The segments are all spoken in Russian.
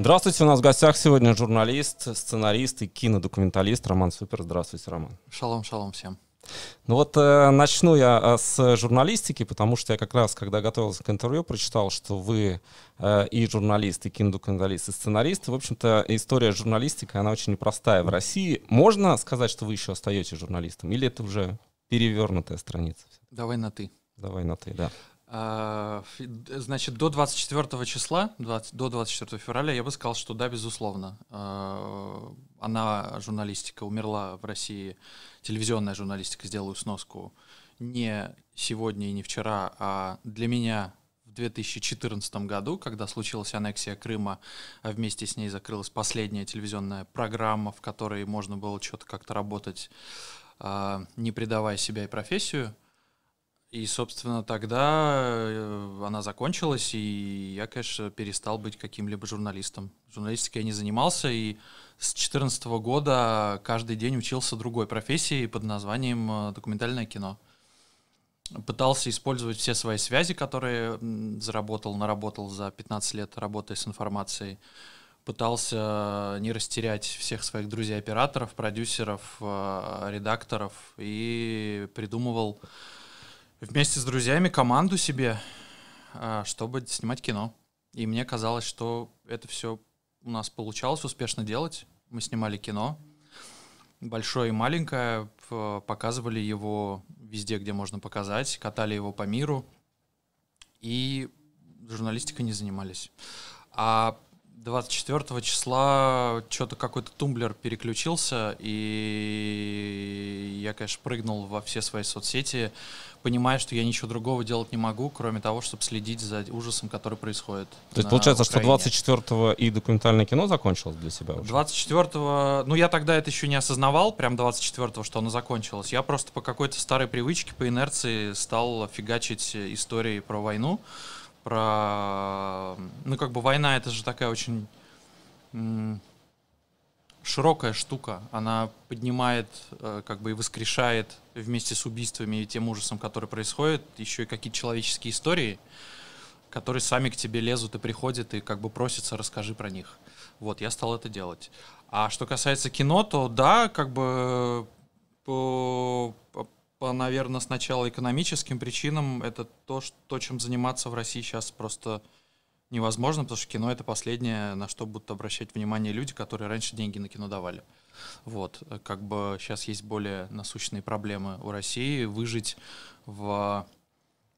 Здравствуйте, у нас в гостях сегодня журналист, сценарист и кинодокументалист Роман Супер. Здравствуйте, Роман. Шалом, шалом всем. Ну вот э, начну я э, с журналистики, потому что я как раз, когда готовился к интервью, прочитал, что вы э, и журналист, и кинодокументалист, и сценарист. В общем-то, история журналистики, она очень непростая в России. Можно сказать, что вы еще остаетесь журналистом? Или это уже перевернутая страница? Давай на «ты». Давай на «ты», да. А, значит, до 24 числа, 20, до 24 февраля я бы сказал, что да, безусловно. А, она, журналистика, умерла в России, телевизионная журналистика, сделаю сноску, не сегодня и не вчера, а для меня в 2014 году, когда случилась аннексия Крыма, а вместе с ней закрылась последняя телевизионная программа, в которой можно было что-то как-то работать, а, не предавая себя и профессию – и, собственно, тогда э, она закончилась, и я, конечно, перестал быть каким-либо журналистом. Журналистикой я не занимался, и с 2014 года каждый день учился другой профессии под названием э, документальное кино. Пытался использовать все свои связи, которые заработал, наработал за 15 лет работы с информацией. Пытался не растерять всех своих друзей-операторов, продюсеров, э, редакторов и придумывал вместе с друзьями команду себе, а, чтобы снимать кино. И мне казалось, что это все у нас получалось успешно делать. Мы снимали кино, большое и маленькое, показывали его везде, где можно показать, катали его по миру и журналистикой не занимались. А 24 числа что-то какой-то тумблер переключился, и я, конечно, прыгнул во все свои соцсети, понимая, что я ничего другого делать не могу, кроме того, чтобы следить за ужасом, который происходит. То есть получается, Украине. что 24 и документальное кино закончилось для себя уже? 24 ну я тогда это еще не осознавал, прям 24 что оно закончилось. Я просто по какой-то старой привычке, по инерции стал фигачить истории про войну про... Ну, как бы война — это же такая очень широкая штука. Она поднимает э, как бы и воскрешает вместе с убийствами и тем ужасом, который происходит, еще и какие-то человеческие истории, которые сами к тебе лезут и приходят, и как бы просятся, расскажи про них. Вот, я стал это делать. А что касается кино, то да, как бы по, по, наверное, сначала экономическим причинам это то, что, чем заниматься в России сейчас просто невозможно, потому что кино это последнее, на что будут обращать внимание люди, которые раньше деньги на кино давали. Вот, как бы сейчас есть более насущные проблемы у России. Выжить в,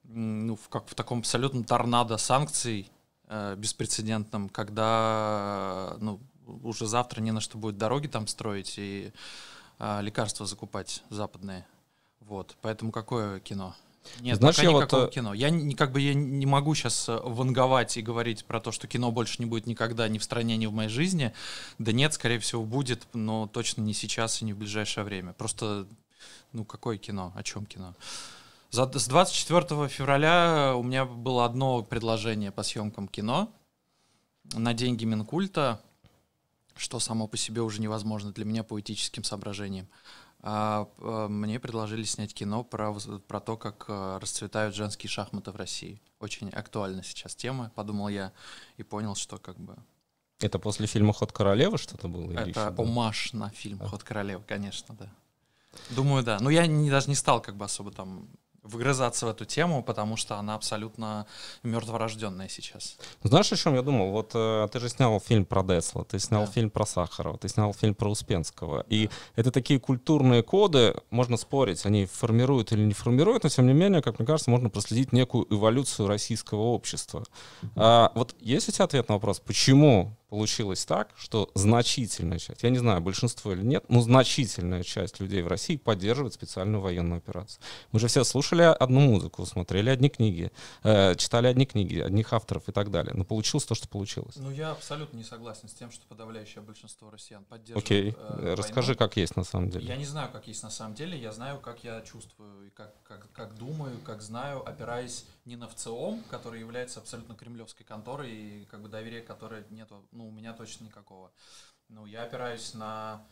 ну, в, как, в таком абсолютном торнадо санкций э, беспрецедентном, когда ну, уже завтра не на что будет дороги там строить и э, лекарства закупать западные. Вот, поэтому какое кино? Нет, Знаешь, пока я никакого вот... Э, кино. Я не, как бы я не могу сейчас э, ванговать и говорить про то, что кино больше не будет никогда ни в стране, ни в моей жизни. Да нет, скорее всего, будет, но точно не сейчас и не в ближайшее время. Просто, ну, какое кино? О чем кино? За, с 24 февраля э, у меня было одно предложение по съемкам кино на деньги Минкульта, что само по себе уже невозможно для меня по этическим соображениям. А, а, мне предложили снять кино про, про то, как а, расцветают женские шахматы в России. Очень актуальна сейчас тема, подумал я, и понял, что как бы... Это после фильма «Ход королевы» что-то было? Это омаж на фильм а. «Ход королевы», конечно, да. Думаю, да. Но ну, я не, даже не стал как бы особо там вгрызаться в эту тему, потому что она абсолютно мертворожденная сейчас. Ну, знаешь, о чем я думал? Вот э, ты же снял фильм про Десла, ты снял да. фильм про Сахарова, ты снял фильм про Успенского. Да. И это такие культурные коды, можно спорить, они формируют или не формируют, но тем не менее, как мне кажется, можно проследить некую эволюцию российского общества. mm А, вот есть у тебя ответ на вопрос, почему получилось так, что значительная часть, я не знаю, большинство или нет, но значительная часть людей в России поддерживает специальную военную операцию. Мы же все слушали одну музыку, смотрели одни книги, э, читали одни книги, одних авторов и так далее. Но получилось то, что получилось. Ну, я абсолютно не согласен с тем, что подавляющее большинство россиян поддерживает Окей, э, э расскажи, как есть на самом деле. Я не знаю, как есть на самом деле, я знаю, как я чувствую, и как, как, как думаю, как знаю, опираясь не на ВЦИОМ, который является абсолютно кремлевской конторой, и как бы доверия которой нету, ну, у меня точно никакого. Ну, я опираюсь на...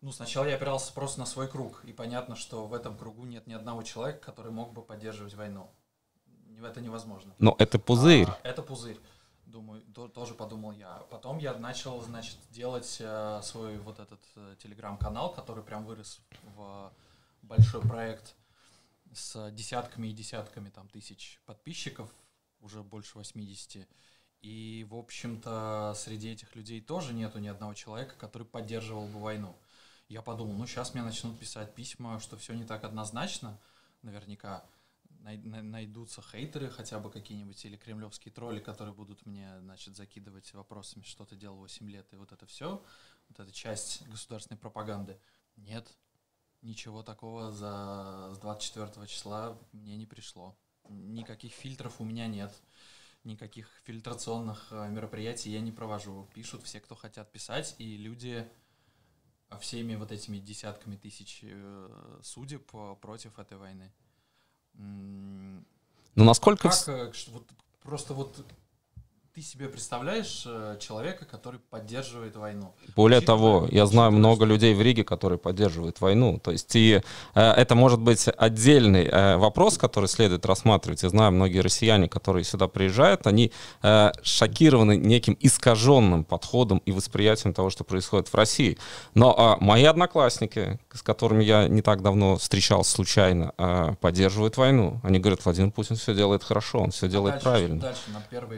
Ну, сначала я опирался просто на свой круг, и понятно, что в этом кругу нет ни одного человека, который мог бы поддерживать войну. Это невозможно. Но это пузырь. А, это пузырь. Думаю, то, тоже подумал я. Потом я начал, значит, делать э, свой вот этот э, телеграм-канал, который прям вырос в большой проект с десятками и десятками там, тысяч подписчиков, уже больше 80. И, в общем-то, среди этих людей тоже нету ни одного человека, который поддерживал бы войну. Я подумал, ну сейчас мне начнут писать письма, что все не так однозначно, наверняка найдутся хейтеры хотя бы какие-нибудь или кремлевские тролли, которые будут мне, значит, закидывать вопросами, что ты делал 8 лет и вот это все, вот эта часть государственной пропаганды. Нет, Ничего такого за с 24 числа мне не пришло. Никаких фильтров у меня нет. Никаких фильтрационных э, мероприятий я не провожу. Пишут все, кто хотят писать, и люди всеми вот этими десятками тысяч э, судеб э, против этой войны. Ну насколько... Как, вот, просто вот ты себе представляешь э, человека, который поддерживает войну? Более Чит, того, я знаю много людей в Риге, которые поддерживают войну. То есть и э, это может быть отдельный э, вопрос, который следует рассматривать. Я знаю многие россияне, которые сюда приезжают, они э, шокированы неким искаженным подходом и восприятием того, что происходит в России. Но э, мои одноклассники, с которыми я не так давно встречался случайно, э, поддерживают войну. Они говорят, Владимир Путин все делает хорошо, он все а делает а дальше, правильно. Дальше на первые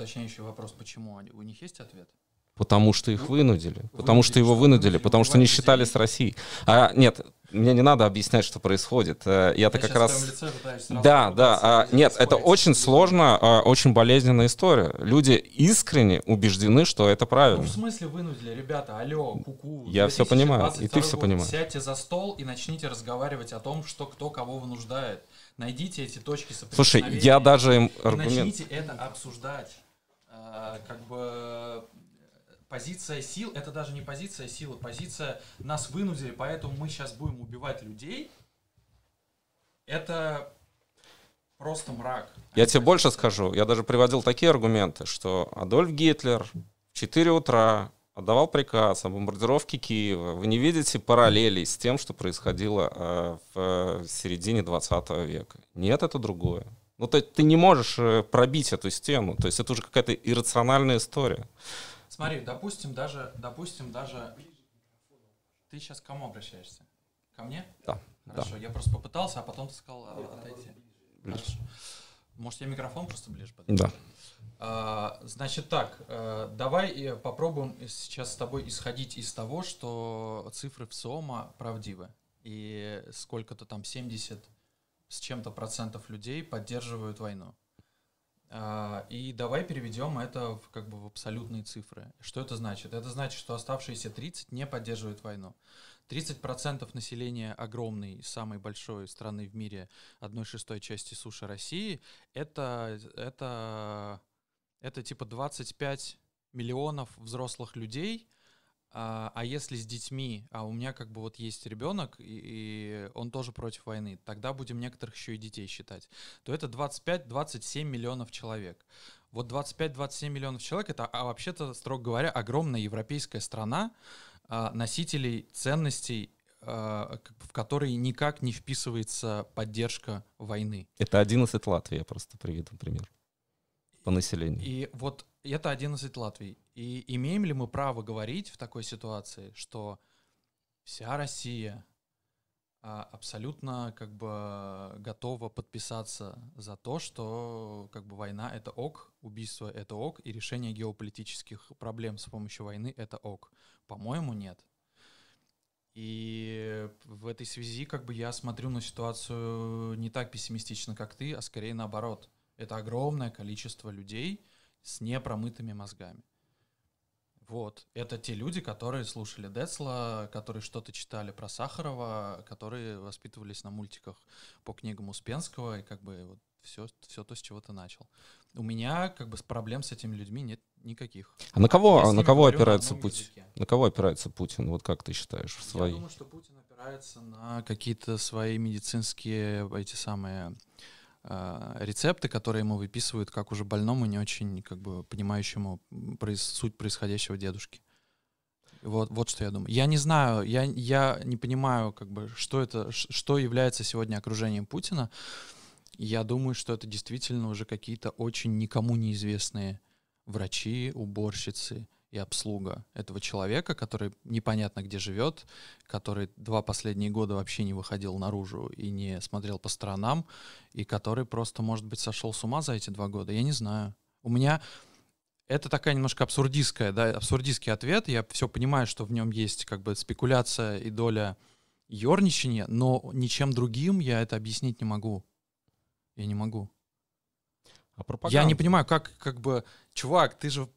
уточняющий вопрос, почему? У них есть ответ? Потому что их ну, вынудили. Потому что его вынудили. Потому что не считали с Россией. А нет, мне не надо объяснять, что происходит. Э, Я-то как раз... Да, да. А, нет, это очень сложно, а, очень болезненная история. Люди искренне убеждены, что это правильно. Ну, в смысле вынудили? Ребята, алло, куку. -ку. Я все понимаю, и ты все понимаешь. Сядьте за стол и начните разговаривать о том, что кто кого вынуждает. Найдите эти точки соприкосновения. Слушай, я даже им аргумент... Начните это обсуждать. А, как бы позиция сил, это даже не позиция силы, позиция нас вынудили, поэтому мы сейчас будем убивать людей, это просто мрак. Я тебе больше скажу, я даже приводил такие аргументы, что Адольф Гитлер в 4 утра отдавал приказ о бомбардировке Киева. Вы не видите параллелей с тем, что происходило а, в э, середине 20 века. Нет, это другое. Ну, то есть ты не можешь э, пробить эту стену. То есть это уже какая-то иррациональная история. Смотри, допустим, даже, допустим, даже... Ты сейчас к кому обращаешься? Ко мне? Да. Хорошо, да. я просто попытался, а потом ты сказал э, Нет, отойти. Хорошо. Может, я микрофон просто ближе подойду? Да. А, значит так, э, давай попробуем сейчас с тобой исходить из того, что цифры в СОМа правдивы. И сколько-то там 70 с чем-то процентов людей поддерживают войну. А, и давай переведем это в, как бы в абсолютные цифры. Что это значит? Это значит, что оставшиеся 30 не поддерживают войну. 30% населения огромной, самой большой страны в мире, одной шестой части суши России, это, это, это типа 25 миллионов взрослых людей – а, а если с детьми, а у меня как бы вот есть ребенок, и, и он тоже против войны, тогда будем некоторых еще и детей считать, то это 25-27 миллионов человек. Вот 25-27 миллионов человек это, а вообще-то, строго говоря, огромная европейская страна а, носителей ценностей а, в который никак не вписывается поддержка войны. Это 11 Латвии, я просто приведу пример по населению. И вот и это 11 Латвий. И имеем ли мы право говорить в такой ситуации, что вся Россия а, абсолютно как бы готова подписаться за то, что как бы война — это ок, убийство — это ок, и решение геополитических проблем с помощью войны — это ок. По-моему, нет. И в этой связи как бы я смотрю на ситуацию не так пессимистично, как ты, а скорее наоборот. Это огромное количество людей, с непромытыми мозгами. Вот. Это те люди, которые слушали Децла, которые что-то читали про Сахарова, которые воспитывались на мультиках по книгам Успенского, и как бы вот все, все то, с чего ты начал. У меня как бы проблем с этими людьми нет никаких. А на кого, а на кого опирается на Путин? Языке. На кого опирается Путин? Вот как ты считаешь? В свои? Я думаю, что Путин опирается на какие-то свои медицинские эти самые а, рецепты, которые ему выписывают как уже больному, не очень как бы понимающему проис суть происходящего дедушки. Вот, вот что я думаю. Я не знаю, я, я не понимаю, как бы, что это, что является сегодня окружением Путина. Я думаю, что это действительно уже какие-то очень никому неизвестные врачи, уборщицы, и обслуга этого человека, который непонятно где живет, который два последние года вообще не выходил наружу и не смотрел по сторонам, и который просто, может быть, сошел с ума за эти два года, я не знаю. У меня это такая немножко абсурдистская, да, абсурдистский ответ. Я все понимаю, что в нем есть как бы спекуляция и доля ерничания, но ничем другим я это объяснить не могу. Я не могу. А пропаганда? Я не понимаю, как, как бы, чувак, ты же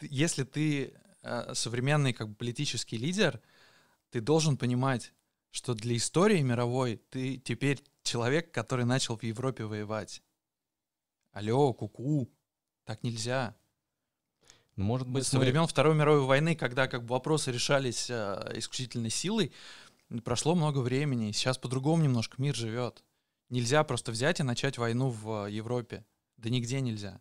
если ты э, современный как бы, политический лидер, ты должен понимать, что для истории мировой ты теперь человек, который начал в Европе воевать. Алло, куку, -ку, так нельзя. Ну, может быть, со мы... времен Второй мировой войны, когда как бы вопросы решались э, исключительно силой, прошло много времени. Сейчас по-другому немножко мир живет. Нельзя просто взять и начать войну в э, Европе. Да нигде нельзя.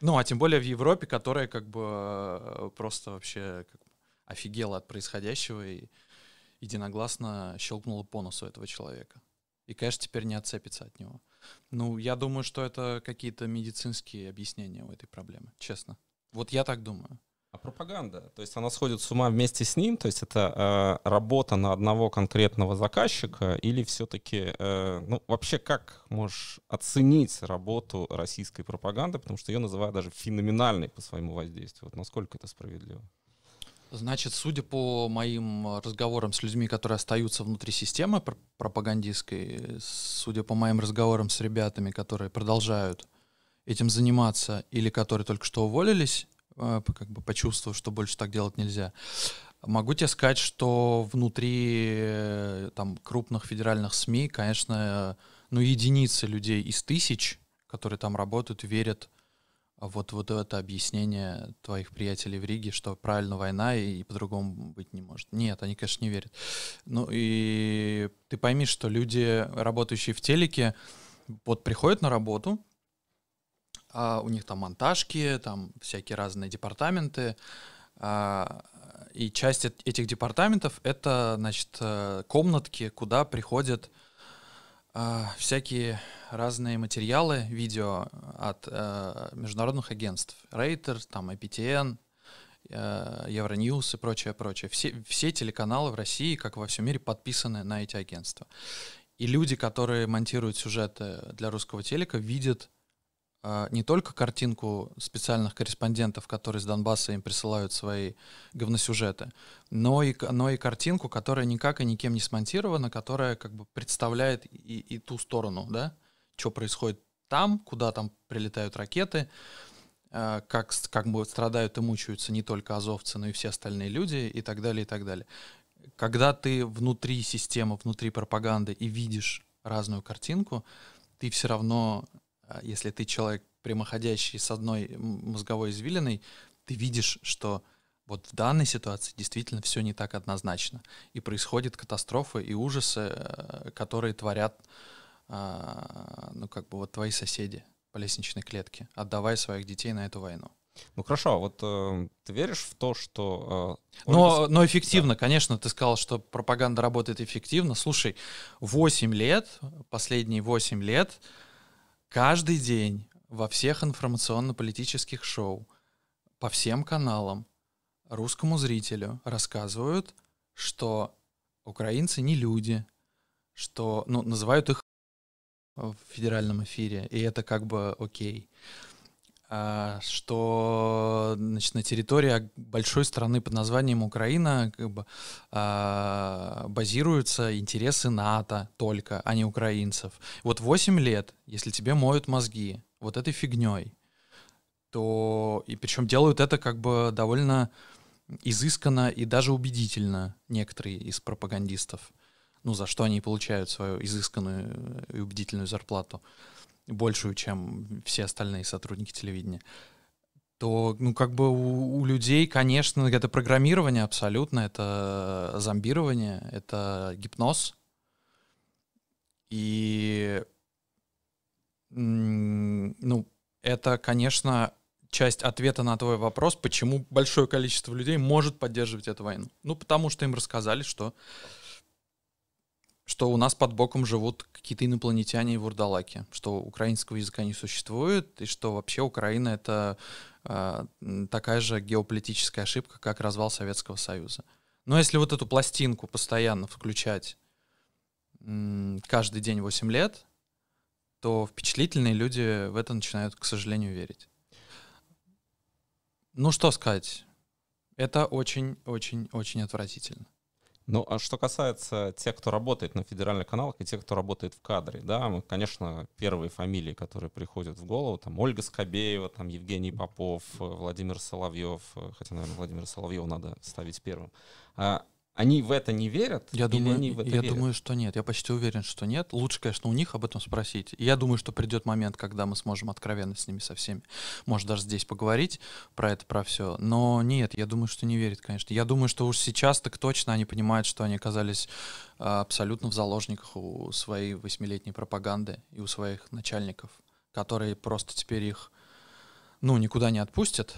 Ну, а тем более в Европе, которая как бы э, просто вообще как бы офигела от происходящего и единогласно щелкнула по носу этого человека. И, конечно, теперь не отцепится от него. Ну, я думаю, что это какие-то медицинские объяснения у этой проблемы, честно. Вот я так думаю. А пропаганда, то есть она сходит с ума вместе с ним, то есть это э, работа на одного конкретного заказчика или все-таки, э, ну вообще как можешь оценить работу российской пропаганды, потому что ее называют даже феноменальной по своему воздействию. Вот насколько это справедливо? Значит, судя по моим разговорам с людьми, которые остаются внутри системы пропагандистской, судя по моим разговорам с ребятами, которые продолжают этим заниматься или которые только что уволились, а, как бы почувствовал, что больше так делать нельзя. Могу тебе сказать, что внутри э, там крупных федеральных СМИ, конечно, ну единицы людей из тысяч, которые там работают, верят вот вот это объяснение твоих приятелей в Риге, что правильно война и, и по-другому быть не может. Нет, они, конечно, не верят. Ну и ты пойми, что люди, работающие в телеке, вот приходят на работу, а у них там монтажки, там всякие разные департаменты. А, и часть этих департаментов — это, значит, э, комнатки, куда приходят а, всякие разные материалы, видео от а, международных агентств. Рейтер, там, IPTN, Евроньюз и прочее, прочее. Все, все телеканалы в России, как во всем мире, подписаны на эти агентства. И люди, которые монтируют сюжеты для русского телека, видят а, не только картинку специальных корреспондентов, которые из Донбасса им присылают свои говносюжеты, но и, но и картинку, которая никак и никем не смонтирована, которая как бы представляет и, и ту сторону, да, что происходит там, куда там прилетают ракеты, а, как, как бы страдают и мучаются не только азовцы, но и все остальные люди и так далее, и так далее. Когда ты внутри системы, внутри пропаганды и видишь разную картинку, ты все равно а, если ты человек прямоходящий с одной мозговой извилиной, ты видишь, что вот в данной ситуации действительно все не так однозначно. И происходят катастрофы и ужасы, э, которые творят, а, ну, как бы вот твои соседи по лестничной клетке, отдавая своих детей на эту войну. Ну хорошо, а вот э, ты веришь в то, что... Э, но, Ольга... но эффективно, да. конечно, ты сказал, что пропаганда работает эффективно. Слушай, 8 лет, последние 8 лет каждый день во всех информационно-политических шоу, по всем каналам, русскому зрителю рассказывают, что украинцы не люди, что, ну, называют их в федеральном эфире, и это как бы окей. Okay. А, что значит, на территории большой страны под названием Украина как бы, а, базируются интересы НАТО только, а не украинцев. Вот 8 лет, если тебе моют мозги вот этой фигней, то и причем делают это как бы довольно изысканно и даже убедительно некоторые из пропагандистов, ну, за что они получают свою изысканную и убедительную зарплату большую, чем все остальные сотрудники телевидения, то, ну, как бы у, у людей, конечно, это программирование абсолютно, это зомбирование, это гипноз. И, ну, это, конечно, часть ответа на твой вопрос, почему большое количество людей может поддерживать эту войну. Ну, потому что им рассказали, что что у нас под боком живут какие-то инопланетяне и вурдалаки, что украинского языка не существует, и что вообще Украина — это э, такая же геополитическая ошибка, как развал Советского Союза. Но если вот эту пластинку постоянно включать м- каждый день 8 лет, то впечатлительные люди в это начинают, к сожалению, верить. Ну что сказать, это очень-очень-очень отвратительно. Ну, а что касается тех, кто работает на федеральных каналах и тех, кто работает в кадре, да, мы, конечно, первые фамилии, которые приходят в голову, там Ольга Скобеева, там Евгений Попов, э, Владимир Соловьев, э, хотя, наверное, Владимир Соловьев надо ставить первым. А они в это не верят? Я, думаю, они в это я верят? думаю, что нет. Я почти уверен, что нет. Лучше, конечно, у них об этом спросить. я думаю, что придет момент, когда мы сможем откровенно с ними со всеми, может, даже здесь поговорить про это, про все. Но нет, я думаю, что не верит, конечно. Я думаю, что уж сейчас так точно они понимают, что они оказались а, абсолютно в заложниках у своей восьмилетней пропаганды и у своих начальников, которые просто теперь их, ну, никуда не отпустят,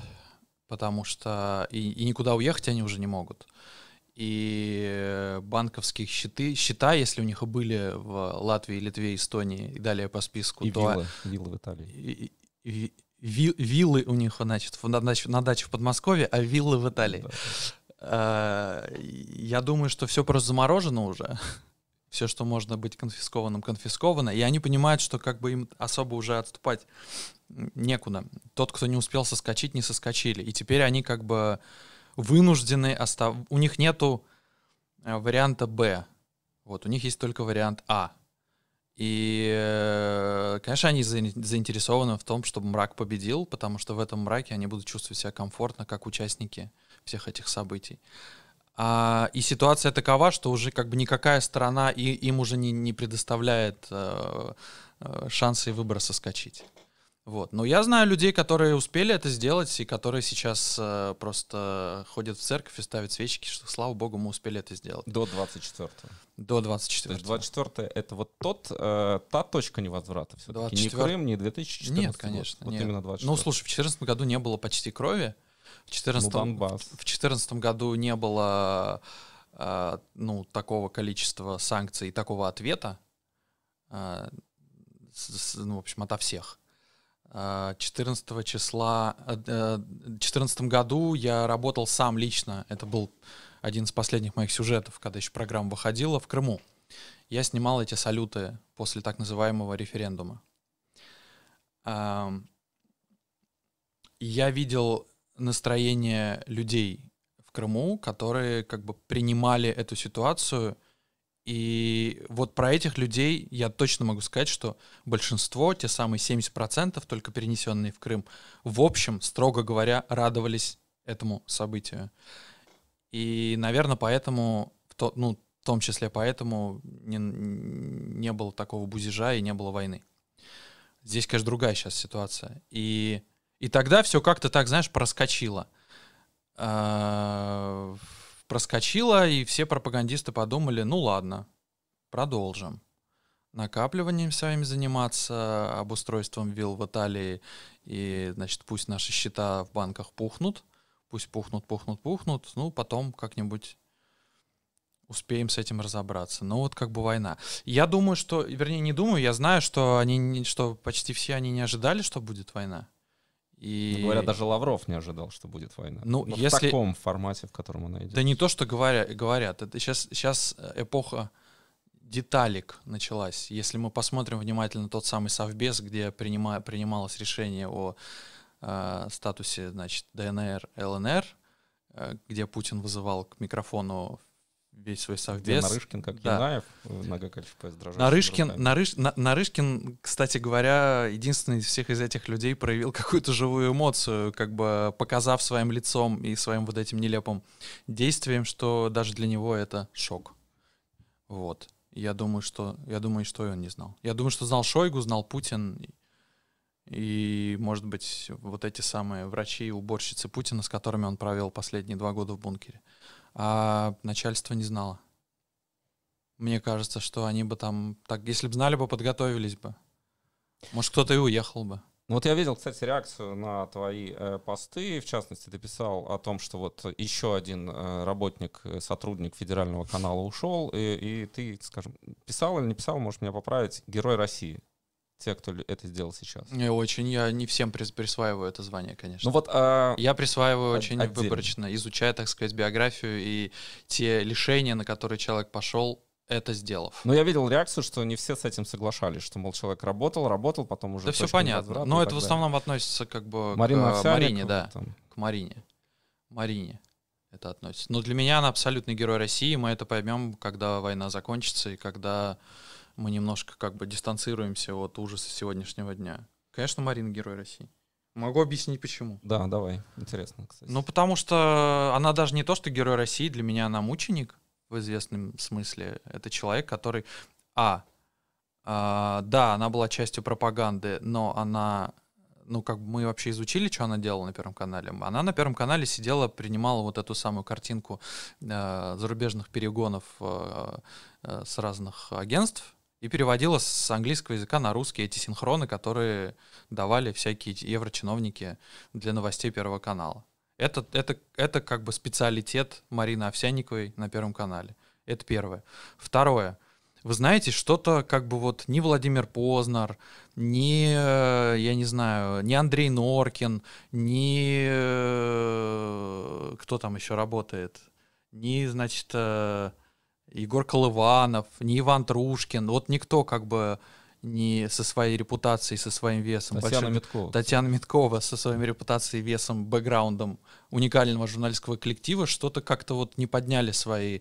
потому что и, и никуда уехать они уже не могут и э, банковских счеты, счета, если у них были в Латвии, Литве, Эстонии и далее по списку, и то... Виллы, виллы в Италии. И, и, ви, виллы у них, значит, на даче, на даче в Подмосковье, а виллы в Италии. Да. А, я думаю, что все просто заморожено уже. Все, что можно быть конфискованным, конфисковано. И они понимают, что как бы им особо уже отступать некуда. Тот, кто не успел соскочить, не соскочили. И теперь они как бы вынуждены остав... У них нету э, варианта Б. Вот, у них есть только вариант А. И, э, конечно, они заинтересованы в том, чтобы мрак победил, потому что в этом мраке они будут чувствовать себя комфортно, как участники всех этих событий. А, и ситуация такова, что уже как бы никакая сторона и, им уже не, не предоставляет э, э, шансы выбора соскочить. Вот. Но я знаю людей, которые успели это сделать и которые сейчас э, просто ходят в церковь и ставят свечки, что, слава богу, мы успели это сделать. До 24 -го. До 24 -го. То есть 24 это вот тот, э, та точка невозврата все-таки. 24... Не Крым, не 2014 Нет, конечно. Вот нет. именно 24 Ну, слушай, в 2014 году не было почти крови. В 2014, ну, в 2014 году не было э, ну, такого количества санкций и такого ответа. Э, с, с, ну, в общем, ото всех. 14 э, числа, э, э, в 14 году я работал сам лично. Это был один из последних моих сюжетов, когда еще программа выходила в Крыму. Я снимал эти салюты после так называемого референдума. Эм, я видел настроение людей в Крыму, которые как бы принимали эту ситуацию – и вот про этих людей я точно могу сказать, что большинство, те самые 70%, только перенесенные в Крым, в общем, строго говоря, радовались этому событию. И, наверное, поэтому, в то, ну, в том числе поэтому не, не было такого бузежа и не было войны. Здесь, конечно, другая сейчас ситуация. И, и тогда все как-то так, знаешь, проскочило. А, проскочила, и все пропагандисты подумали, ну ладно, продолжим. Накапливанием своим заниматься, обустройством Вил в Италии, и, значит, пусть наши счета в банках пухнут, пусть пухнут, пухнут, пухнут, ну, потом как-нибудь успеем с этим разобраться. Но вот как бы война. Я думаю, что, вернее, не думаю, я знаю, что они, что почти все они не ожидали, что будет война. Ну, И... Говорят, даже Лавров не ожидал, что будет война. Ну, Но если... В таком формате, в котором она идет. Да не то, что говоря, говорят. Это сейчас, сейчас э, эпоха деталек началась. Если мы посмотрим внимательно тот самый Совбез, где принима... принималось решение о э, статусе значит, ДНР, ЛНР, э, где Путин вызывал к микрофону весь свой совбез. Где Нарышкин, как да. Янаев, э, Нагокальев дрожащий. Нарышкин, Нарыш, на, Нарышкин, кстати говоря, единственный из всех из этих людей проявил какую-то живую эмоцию, как бы показав своим лицом и своим вот этим нелепым действием, что даже для него это шок. Вот. Я думаю, что я думаю, что и он не знал. Я думаю, что знал Шойгу, знал Путин и, может быть, вот эти самые врачи и уборщицы Путина, с которыми он провел последние два года в бункере а начальство не знало. Мне кажется, что они бы там так, если бы знали бы, подготовились бы. Может, кто-то и уехал бы. Ну, вот я видел, кстати, реакцию на твои э, посты. В частности, ты писал о том, что вот еще один э, работник, э, сотрудник федерального канала ушел, и, и ты, скажем, писал или не писал, может меня поправить, Герой России те, кто это сделал сейчас? Не очень. Я не всем присваиваю это звание, конечно. Ну вот, а... Я присваиваю очень отдельно. выборочно, изучая, так сказать, биографию и те лишения, на которые человек пошел, это сделав. Но я видел реакцию, что не все с этим соглашались, что, мол, человек работал, работал, потом уже... Да все понятно, но это в основном относится как бы Марина к э, Овсяник, Марине, да, там. к Марине. Марине это относится. Но для меня она абсолютный герой России, мы это поймем, когда война закончится и когда мы немножко как бы дистанцируемся от ужаса сегодняшнего дня. Конечно, Марина Герой России. Могу объяснить, почему. Да, давай. Интересно, кстати. Ну, потому что она даже не то, что Герой России, для меня она мученик в известном смысле. Это человек, который... А, а да, она была частью пропаганды, но она ну, как бы мы вообще изучили, что она делала на Первом канале. Она на Первом канале сидела, принимала вот эту самую картинку э, зарубежных перегонов э, э, с разных агентств, и переводила с английского языка на русский эти синхроны, которые давали всякие еврочиновники для новостей Первого канала. Это, это, это как бы специалитет Марины Овсяниковой на Первом канале. Это первое. Второе. Вы знаете, что-то как бы вот не Владимир Познер, не э, я не знаю, не Андрей Норкин, не э, Кто там еще работает? не значит, э, Егор Колыванов, не Иван Трушкин, вот никто как бы не со своей репутацией, со своим весом. Татьяна большим, Миткова. Татьяна Миткова со своей репутацией, весом, бэкграундом уникального журналистского коллектива что-то как-то вот не подняли свои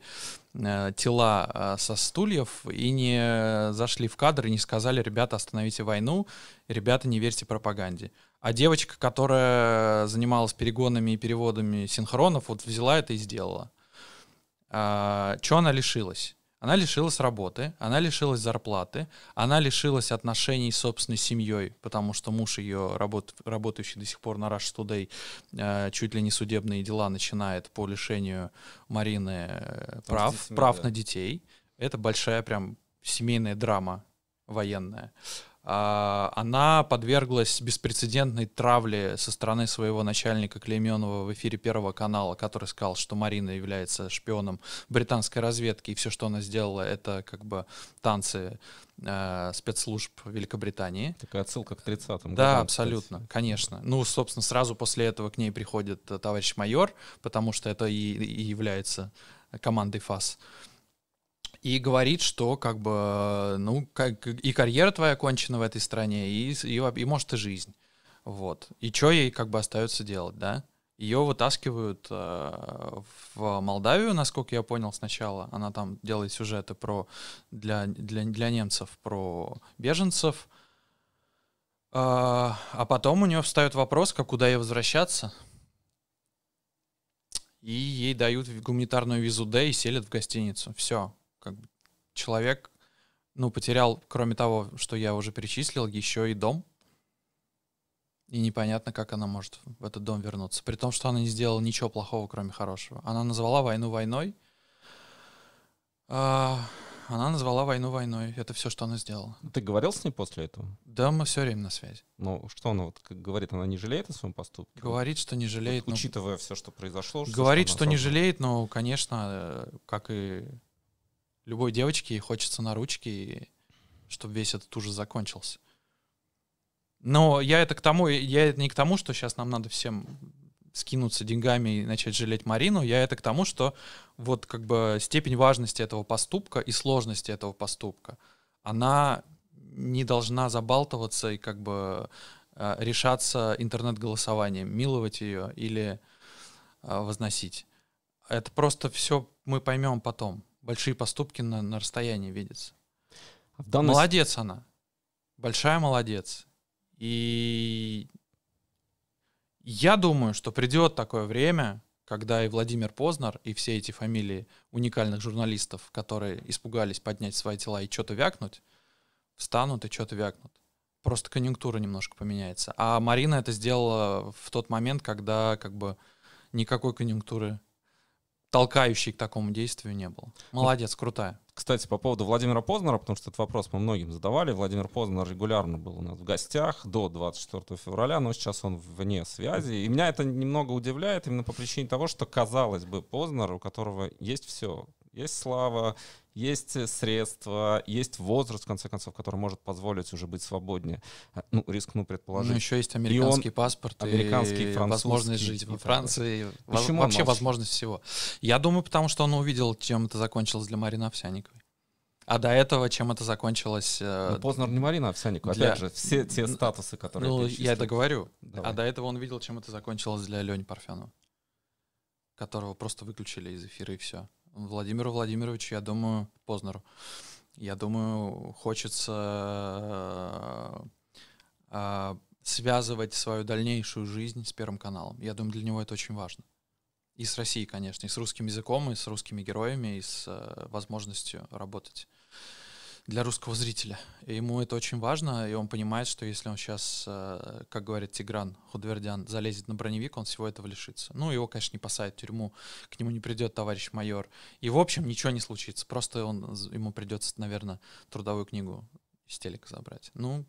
э, тела э, со стульев и не зашли в кадр и не сказали, ребята, остановите войну, ребята, не верьте пропаганде. А девочка, которая занималась перегонами и переводами синхронов, вот взяла это и сделала а, чего она лишилась? Она лишилась работы, она лишилась зарплаты, она лишилась отношений с собственной семьей, потому что муж ее, работ, работающий до сих пор на Rush Today, э, чуть ли не судебные дела начинает по лишению Марины э, прав, детьми, прав да. на детей. Это большая прям семейная драма военная. А, она подверглась беспрецедентной травле со стороны своего начальника Клейменова в эфире Первого канала, который сказал, что Марина является шпионом британской разведки, и все, что она сделала, это как бы танцы э, спецслужб Великобритании. Такая отсылка к 30-м годам. Да, абсолютно, кстати. конечно. Ну, собственно, сразу после этого к ней приходит э, товарищ майор, потому что это и, и является командой ФАС и говорит, что как бы, ну, как, и карьера твоя кончена в этой стране, и, и, и может, и жизнь. Вот. И что ей как бы остается делать, да? Ее вытаскивают э, в Молдавию, насколько я понял сначала. Она там делает сюжеты про для, для, для немцев, про беженцев. Э, а потом у нее встает вопрос, как куда ей возвращаться. И ей дают гуманитарную визу Д и селят в гостиницу. Все как бы человек, ну, потерял, кроме того, что я уже перечислил, еще и дом. И непонятно, как она может в этот дом вернуться. При том, что она не сделала ничего плохого, кроме хорошего. Она назвала войну войной. А, она назвала войну войной. Это все, что она сделала. Ты говорил с ней после этого? Да, мы все время на связи. Ну, что она вот говорит? Она не жалеет о своем поступке? Говорит, что не жалеет. Вот, ну, учитывая все, что произошло. Говорит, что, что не жалеет, но, конечно, э, как и любой девочке и хочется на ручки, и чтобы весь этот ужас закончился. Но я это к тому, я это не к тому, что сейчас нам надо всем скинуться деньгами и начать жалеть Марину, я это к тому, что вот как бы степень важности этого поступка и сложности этого поступка, она не должна забалтываться и как бы э, решаться интернет-голосованием, миловать ее или э, возносить. Это просто все мы поймем потом большие поступки на, на расстоянии видится. А в данной... Молодец она. Большая молодец. И я думаю, что придет такое время, когда и Владимир Познер, и все эти фамилии уникальных журналистов, которые испугались поднять свои тела и что-то вякнуть, встанут и что-то вякнут. Просто конъюнктура немножко поменяется. А Марина это сделала в тот момент, когда как бы никакой конъюнктуры толкающей к такому действию не было. Молодец, крутая. Кстати, по поводу Владимира Познера, потому что этот вопрос мы многим задавали. Владимир Познер регулярно был у нас в гостях до 24 февраля, но сейчас он вне связи. И меня это немного удивляет именно по причине того, что, казалось бы, Познер, у которого есть все. Есть слава, есть э, средства, есть возраст, в конце концов, который может позволить уже быть свободнее. Э, ну, рискну предположить. Ну, ну еще есть американский и он, паспорт, американский, и возможность жить во Франции, Почему вообще возможность всего. Я думаю, потому что он увидел, чем это закончилось для Марина Овсяниковой. А до этого чем это закончилось? Э, ну, Познер не Марина Овсянникова. для... опять же, все те статусы, которые Ну, я это говорю. А Давай. А до этого он видел, чем это закончилось для Лени Парфенова, которого просто выключили из эфира и все. Владимиру Владимировичу, я думаю, Познеру. Я думаю, хочется э, э, связывать свою дальнейшую жизнь с Первым каналом. Я думаю, для него это очень важно. И с Россией, конечно, и с русским языком, и с русскими героями, и с э, возможностью работать для русского зрителя. И ему это очень важно, и он понимает, что если он сейчас, э, как говорит Тигран Худвердян, залезет на броневик, он всего этого лишится. Ну, его, конечно, не посадят в тюрьму, к нему не придет товарищ майор. И, в общем, ничего не случится. Просто он, ему придется, наверное, трудовую книгу из телека забрать. Ну,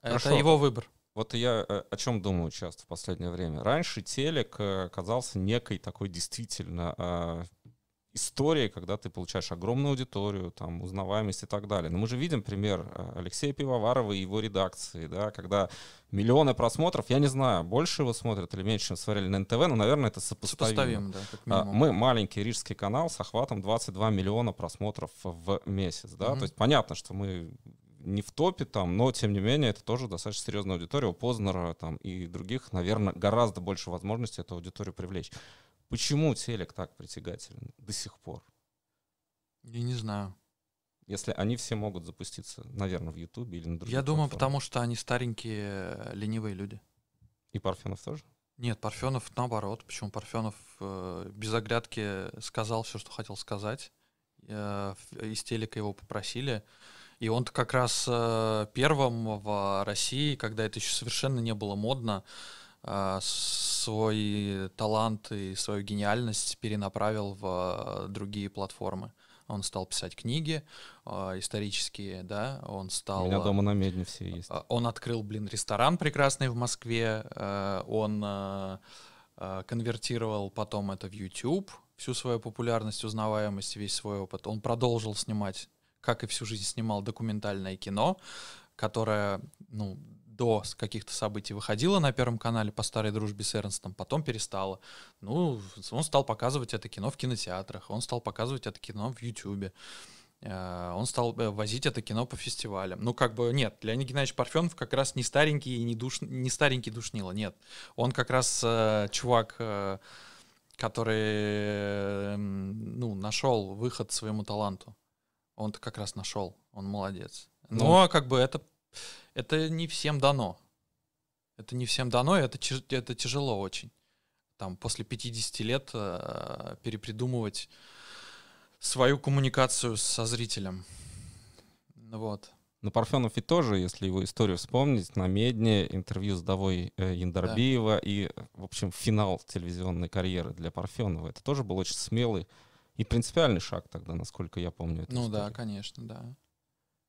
Хорошо. это его выбор. Вот я э, о чем думаю часто в последнее время. Раньше телек э, казался некой такой действительно истории, когда ты получаешь огромную аудиторию, там, узнаваемость и так далее. Но мы же видим пример э, Алексея Пивоварова и его редакции, да, когда миллионы просмотров, я не знаю, больше его смотрят или меньше, чем смотрели на НТВ, но, наверное, это сопоставимо. Сопоставим, да, как а, Мы маленький рижский канал с охватом 22 миллиона просмотров в месяц, да, mm то есть понятно, что мы не в топе там, но тем не менее это тоже достаточно серьезная аудитория. У Познера там и других, наверное, гораздо больше возможностей эту аудиторию привлечь. Почему телек так притягателен до сих пор? Я не знаю. Если они все могут запуститься, наверное, в Ютубе или на других Я думаю, потому что они старенькие, э, ленивые люди. И Парфенов тоже? Нет, Парфенов наоборот. Почему Парфенов э, без оглядки сказал все, что хотел сказать. Э, из телека его попросили. И он как раз э, первым в России, когда это еще совершенно не было модно, э, с свой талант и свою гениальность перенаправил в э, другие платформы. Он стал писать книги э, исторические, да, он стал... У меня дома э, на медне все есть. он открыл, блин, ресторан прекрасный в Москве, он конвертировал потом это в YouTube, всю свою популярность, узнаваемость, весь свой опыт. Он продолжил снимать, как и всю жизнь снимал документальное кино, которое, ну, до каких-то событий выходила на Первом канале по старой дружбе с Эрнстом, потом перестала. Ну, он стал показывать это кино в кинотеатрах, он стал показывать это кино в Ютьюбе. Э, он стал э, возить это кино по фестивалям. Ну, как бы, нет, Леонид Геннадьевич Парфенов как раз не старенький и не, душ, не старенький душнило, нет. Он как раз э, чувак, э, который, э, ну, нашел выход своему таланту. Он-то как раз нашел, он молодец. Ну, как бы это это не всем дано. Это не всем дано, и это, это тяжело очень. Там после 50 лет э, перепридумывать свою коммуникацию со зрителем. Ну вот. Но Парфенов и тоже, если его историю вспомнить, на Медне, интервью с Давой э, Яндарбиева да. и, в общем, финал телевизионной карьеры для Парфенова. Это тоже был очень смелый и принципиальный шаг тогда, насколько я помню. Ну историю. да, конечно, да.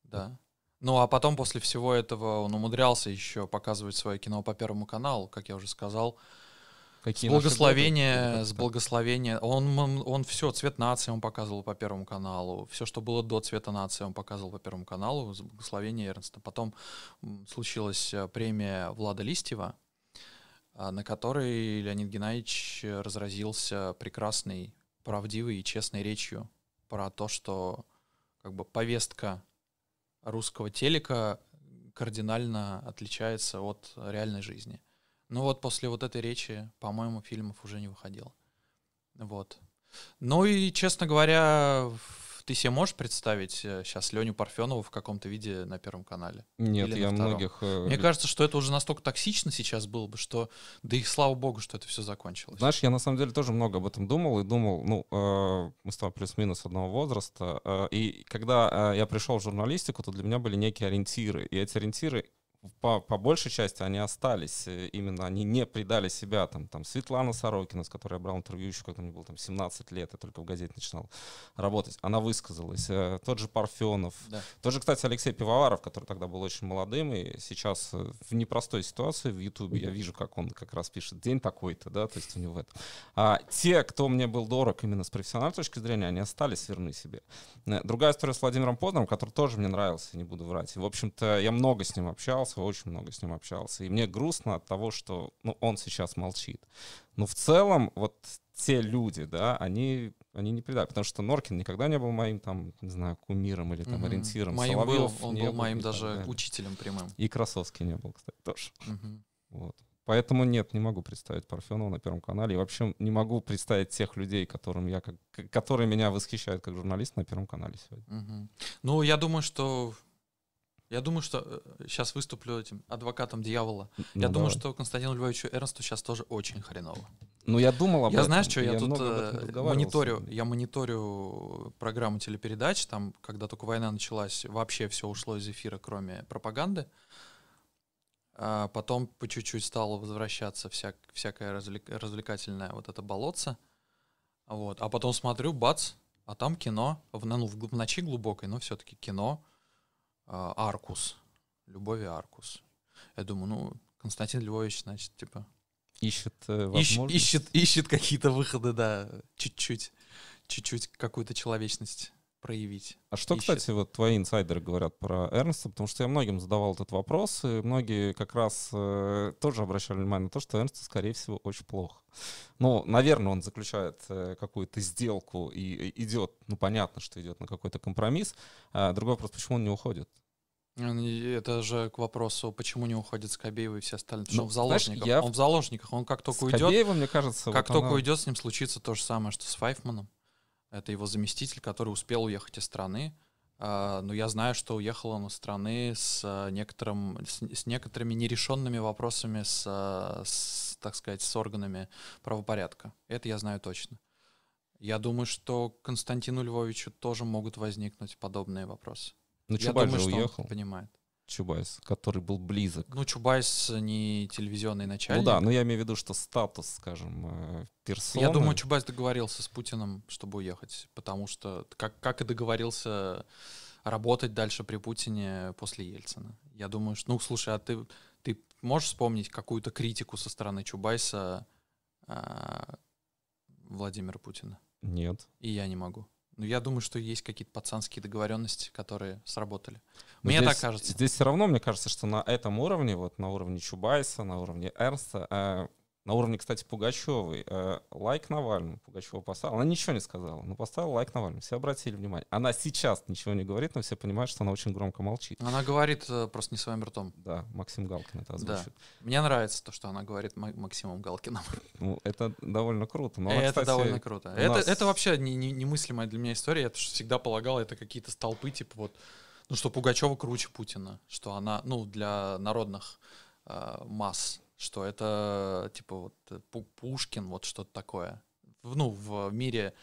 Да. Ну, а потом после всего этого он умудрялся еще показывать свое кино по Первому каналу, как я уже сказал. Какие с благословения, с благословения. Он, он, он все, цвет нации он показывал по Первому каналу. Все, что было до цвета нации, он показывал по Первому каналу, с благословения Эрнста. Потом случилась э, премия Влада Листьева, э, на которой Леонид Геннадьевич разразился прекрасной, правдивой и честной речью про то, что как бы повестка русского телека кардинально отличается от реальной жизни. Ну вот после вот этой речи, по-моему, фильмов уже не выходило. Вот. Ну и, честно говоря, ты себе можешь представить сейчас э, Леню Парфенову в каком-то виде на Первом канале? Нет, Или я многих... Э, Мне кажется, что это уже настолько токсично сейчас было бы, что... Да и слава богу, что это все закончилось. Знаешь, я на самом деле тоже много об этом думал и думал, ну, э, мы с тобой плюс-минус одного возраста. Э, и когда э, я пришел в журналистику, то для меня были некие ориентиры. И эти ориентиры по, по большей части они остались, э, именно они не предали себя. Там, там Светлана Сорокина, с которой я брал интервью еще, когда мне было там 17 лет, я только в газете начинал работать, она высказалась. Э, тот же Парфенов, да. тот же, кстати, Алексей Пивоваров, который тогда был очень молодым и сейчас э, в непростой ситуации в Ютубе. Я вижу, как он как раз пишет день такой-то, да, то есть у него это. А те, кто мне был дорог именно с профессиональной точки зрения, они остались верны себе. Другая история с Владимиром Познером, который тоже мне нравился, не буду врать. И, в общем-то, я много с ним общался, общался, очень много с ним общался. И мне грустно от того, что ну, он сейчас молчит. Но в целом вот те люди, да, они, они не предали. Потому что Норкин никогда не был моим, там, не знаю, кумиром или там угу. ориентиром. Моим был, он был был моим даже учителем прямым. И Красовский не был, кстати, тоже. Угу. Вот. Поэтому нет, не могу представить Парфенова на Первом канале. И вообще не могу представить тех людей, которым я, как, которые меня восхищают как журналист на Первом канале сегодня. Угу. Ну, я думаю, что я думаю, что сейчас э, выступлю этим адвокатом дьявола. Ну, я давай. думаю, что Константину Львовичу Эрнсту сейчас тоже очень хреново. Ну, я думал об я, этом. Знаешь, что я, я тут э, мониторю, я мониторю программу телепередач, там, когда только война началась, вообще все ушло из эфира, кроме пропаганды. А потом по чуть-чуть стало возвращаться вся, всякое развлек, развлекательное вот это болотце. Вот. А потом смотрю, бац, а там кино, в, ну, в ночи глубокой, но все-таки кино — а, аркус. Любови Аркус. Я думаю, ну, Константин Львович, значит, типа... Ищет э, возможность. Ищет, ищет, ищет какие-то выходы, да, чуть-чуть. Чуть-чуть какую-то человечность проявить. А что, ищет. кстати, вот твои инсайдеры говорят про Эрнста? Потому что я многим задавал этот вопрос, и многие как раз э, тоже обращали внимание на то, что Эрнсту, скорее всего, очень плохо. Ну, наверное, он заключает э, какую-то сделку и идет, ну, понятно, что идет на какой-то компромисс. А другой вопрос, почему он не уходит? Ну, это же к вопросу, почему не уходит Скобеева и все остальные. Потому ну, что он в заложниках. Знаешь, я... Он в заложниках. Он как только Скобеева, уйдет. мне кажется. Как вот только она... уйдет, с ним случится то же самое, что с Файфманом. Это его заместитель, который успел уехать из страны. А, но я знаю, что уехал он из страны с, э, некоторым, с, с некоторыми нерешенными вопросами с, э, с, так сказать, с органами правопорядка. Это я знаю точно. Я думаю, что Константину Львовичу тоже могут возникнуть подобные вопросы. Ну, думаю, же уехал. понимает. Чубайс, который был близок. Ну, Чубайс не телевизионный ну начальник. Ну да, но я имею в виду, что статус, скажем, э, персоны... Я думаю, Чубайс договорился с Путиным, чтобы уехать, потому что, как, как и договорился работать дальше при Путине после Ельцина. Я думаю, что... Ну, слушай, а ты, ты можешь вспомнить какую-то критику со стороны Чубайса а, Владимира Путина? Нет. И я не могу. Ну, я думаю, что есть какие-то пацанские договоренности, которые сработали. Но мне здесь, так кажется. Здесь все равно, мне кажется, что на этом уровне, вот на уровне Чубайса, на уровне Эрста, э, на уровне, кстати, Пугачевой, э, лайк Навальному Пугачева поставила. Она ничего не сказала, но поставила лайк Навальному. Все обратили внимание. Она сейчас ничего не говорит, но все понимают, что она очень громко молчит. Она говорит э, просто не своим ртом. Да, Максим Галкин это озвучит. Да. Мне нравится то, что она говорит Максимом Галкиным. Ну, это довольно круто. Но ну, она, это кстати, довольно круто. Это, это вообще не, не, немыслимая для меня история. Я всегда полагал, это какие-то столпы, типа вот, ну что Пугачева круче Путина, что она, ну, для народных э, масс что это типа вот э, Пушкин, вот что-то такое. Ну, в мире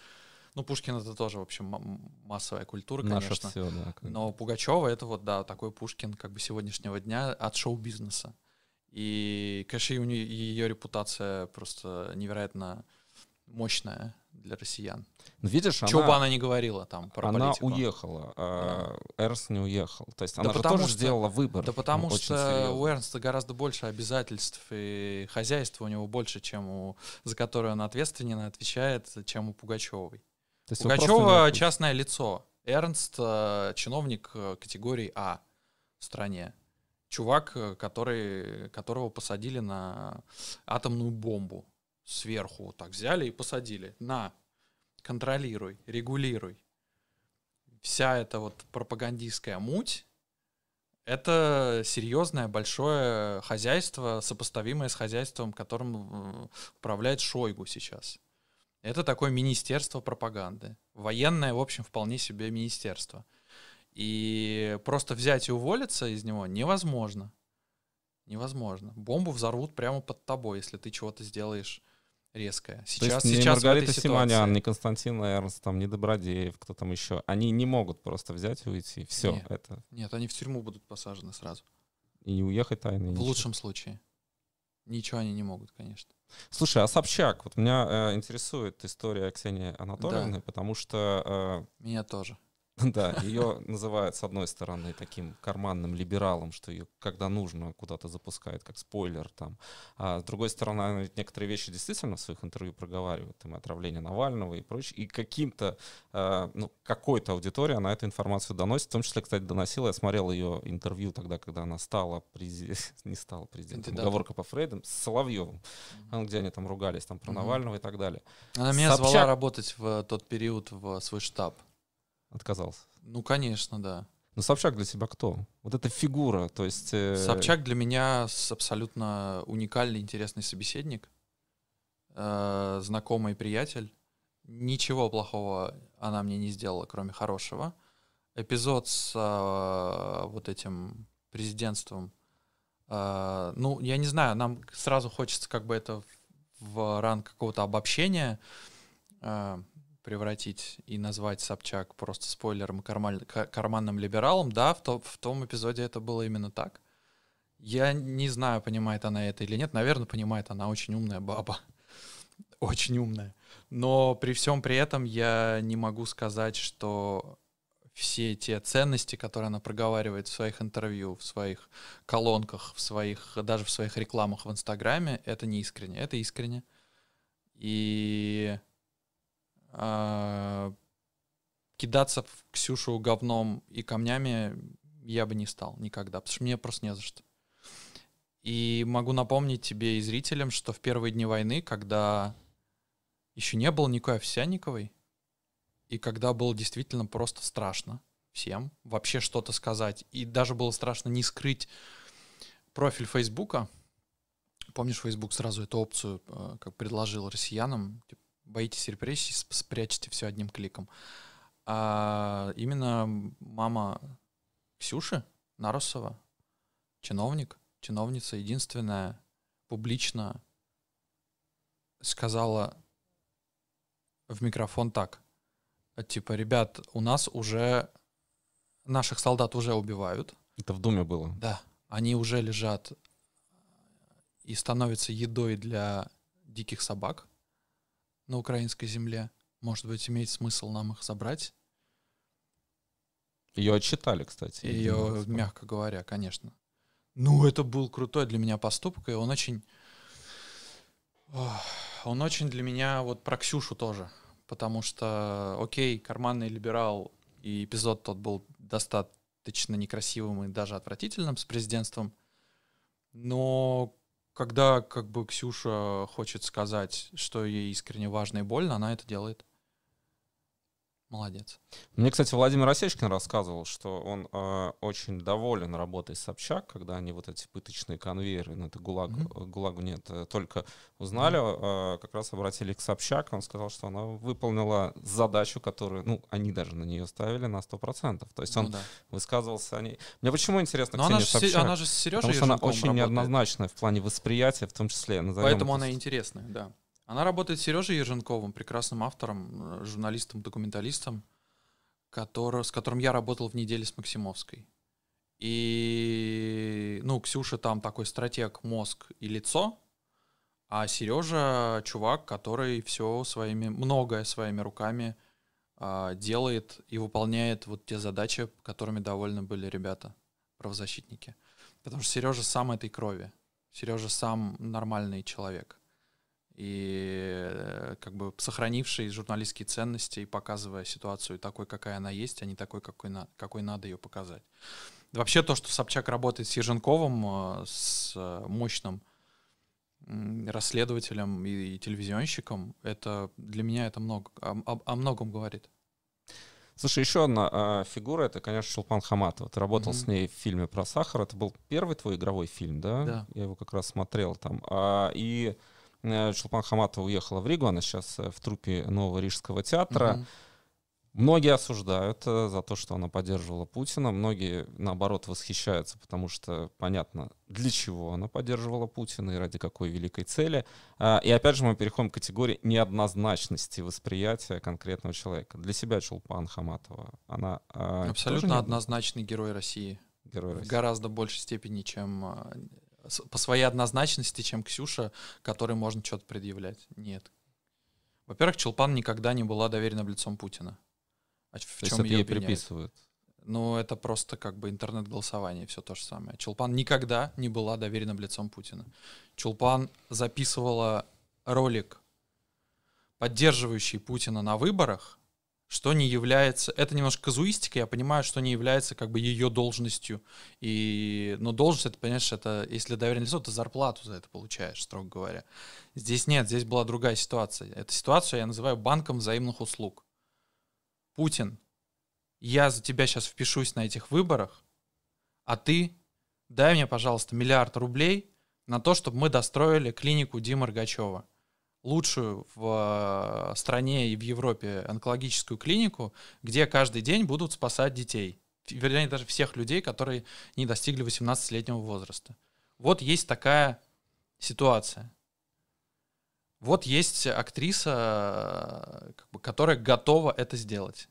ну, Пушкин это тоже, в общем, массовая культура, Наша конечно. Все, да, как... Но Пугачева это вот, да, такой Пушкин как бы сегодняшнего дня от шоу-бизнеса. И, конечно, и у нее, ее репутация просто невероятно мощная для россиян. Ну, видишь, Чего она, бы она ни говорила там про она политику. уехала, а Эрнст не уехал. То есть она да же тоже что, сделала выбор. Да потому что серьезно. у Эрнста гораздо больше обязательств и хозяйства у него больше, чем у за которое он ответственен и отвечает, чем у Пугачевой. То есть Пугачева частное лицо. Эрнст э, чиновник э, категории А в стране. Чувак, который, которого посадили на атомную бомбу сверху вот так взяли и посадили. На, контролируй, регулируй. Вся эта вот пропагандистская муть, это серьезное большое хозяйство, сопоставимое с хозяйством, которым э, управляет Шойгу сейчас. Это такое министерство пропаганды. Военное, в общем, вполне себе министерство. И просто взять и уволиться из него невозможно. Невозможно. Бомбу взорвут прямо под тобой, если ты чего-то сделаешь резкая Сейчас, То есть сейчас не Маргарита Симонян, не Константин Эрнст, там, не Добродеев, кто там еще. Они не могут просто взять и уйти. Все нет, это. Нет, они в тюрьму будут посажены сразу. И не уехать тайно. В лучшем случае. Ничего они не могут, конечно. Слушай, а Собчак, вот меня э, интересует история Ксении Анатольевны, да. потому что... Э, меня тоже. Да, ее называют, с одной стороны, таким карманным либералом, что ее, когда нужно, куда-то запускают как спойлер там. А с другой стороны, она ведь некоторые вещи действительно в своих интервью проговаривает, там, отравление Навального и прочее. И каким-то, э, ну, какой-то аудитории она эту информацию доносит. В том числе, кстати, доносила, я смотрел ее интервью тогда, когда она стала, презид... не стала президентом, Кандидат. по Фрейдам, с Соловьевым, mm-hmm. где они там ругались, там, про mm-hmm. Навального и так далее. Она меня Собчак... звала работать в тот период в свой штаб отказался. Ну, конечно, да. Но ну, Собчак для тебя кто? Вот эта фигура, то есть... Э... Собчак для меня абсолютно уникальный, интересный собеседник, э, знакомый приятель. Ничего плохого она мне не сделала, кроме хорошего. Эпизод с э, вот этим президентством, э, ну, я не знаю, нам сразу хочется как бы это в, в ранг какого-то обобщения, э, превратить и назвать Собчак просто спойлером и карманным либералом, да, в, то, в том эпизоде это было именно так. Я не знаю, понимает она это или нет. Наверное, понимает, она очень умная баба. Очень умная. Но при всем при этом я не могу сказать, что все те ценности, которые она проговаривает в своих интервью, в своих колонках, в своих, даже в своих рекламах в Инстаграме, это не искренне, это искренне. И а, кидаться в Ксюшу говном и камнями я бы не стал никогда, потому что мне просто не за что. И могу напомнить тебе и зрителям, что в первые дни войны, когда еще не было никакой Овсянниковой, и когда было действительно просто страшно всем вообще что-то сказать, и даже было страшно не скрыть профиль Фейсбука, помнишь, Фейсбук сразу эту опцию э, как предложил россиянам, типа, боитесь репрессий, спрячьте все одним кликом. А именно мама Ксюши Нарусова, чиновник, чиновница единственная, публично сказала в микрофон так. Типа, ребят, у нас уже... Наших солдат уже убивают. Это в Думе было? Да. Они уже лежат и становятся едой для диких собак на украинской земле. Может быть, имеет смысл нам их забрать? Ее отчитали, кстати. Ее, мягко говоря, конечно. Ну, это был крутой для меня поступок, и он очень... Он очень для меня вот про Ксюшу тоже. Потому что, окей, карманный либерал, и эпизод тот был достаточно некрасивым и даже отвратительным с президентством. Но когда как бы Ксюша хочет сказать, что ей искренне важно и больно, она это делает. Молодец. Мне, кстати, Владимир Осечкин рассказывал, что он э, очень доволен работой Собчак, когда они вот эти пыточные конвейеры, ну это ГУЛАГ, mm-hmm. Э, ГУЛАГу нет, э, только узнали, mm-hmm. э, как раз обратили к Собчак, он сказал, что она выполнила задачу, которую, ну, они даже на нее ставили на 100%. То есть ну он ну, да. высказывался о ней. Мне почему интересно Но Ксения она же, Собчак? Она же с Сережей Потому что она очень работает. неоднозначная в плане восприятия, в том числе. Поэтому это... она интересная, да. Она работает с Сережей Ерженковым, прекрасным автором, э, журналистом, документалистом, который, с которым я работал в неделе с Максимовской. И, ну, Ксюша там такой стратег, мозг и лицо, а Сережа чувак, который все своими, многое своими руками э, делает и выполняет вот те задачи, которыми довольны были ребята, правозащитники. Потому что Сережа сам этой крови. Сережа сам нормальный человек и э, как бы сохранивший журналистские ценности и показывая ситуацию такой, какая она есть, а не такой, какой, на, какой надо ее показать. Вообще то, что Собчак работает с Еженковым, э, с э, мощным расследователем и, телевизионщиком, это для меня это много, о, о, многом говорит. Слушай, еще одна э, фигура, это, конечно, Шелпан Хаматова. Ты работал mm-hmm. с ней в фильме про сахар. Это был первый твой игровой фильм, да? Да. Я его как раз смотрел там. А, и Чулпан э, Хаматова уехала в Ригу, она сейчас э, в трупе Нового Рижского театра. Угу. Многие осуждают э, за то, что она поддерживала Путина, многие, наоборот, восхищаются, потому что понятно, для чего она поддерживала Путина и ради какой великой цели. А, и опять же мы переходим к категории неоднозначности восприятия конкретного человека. Для себя Чулпан Хаматова, она... А, Абсолютно однозначный герой России. Герой России. В гораздо большей степени, чем а, по своей однозначности, чем Ксюша, которой можно что-то предъявлять. Нет. Во-первых, Чулпан никогда не была доверена лицом Путина. А в то чем ее ей обвиняют? приписывают? Ну, это просто как бы интернет-голосование, все то же самое. Чулпан никогда не была доверена лицом Путина. Чулпан записывала ролик, поддерживающий Путина на выборах, что не является, это немножко казуистика, я понимаю, что не является как бы ее должностью, и, но должность, это, понимаешь, это, если доверенное лицо, ты зарплату за это получаешь, строго говоря. Здесь нет, здесь была другая ситуация. Эту ситуацию я называю банком взаимных услуг. Путин, я за тебя сейчас впишусь на этих выборах, а ты дай мне, пожалуйста, миллиард рублей на то, чтобы мы достроили клинику Димы Рогачева лучшую в э, стране и в Европе онкологическую клинику, где каждый день будут спасать детей. Вернее, даже всех людей, которые не достигли 18-летнего возраста. Вот есть такая ситуация. Вот есть актриса, э, которая готова это сделать.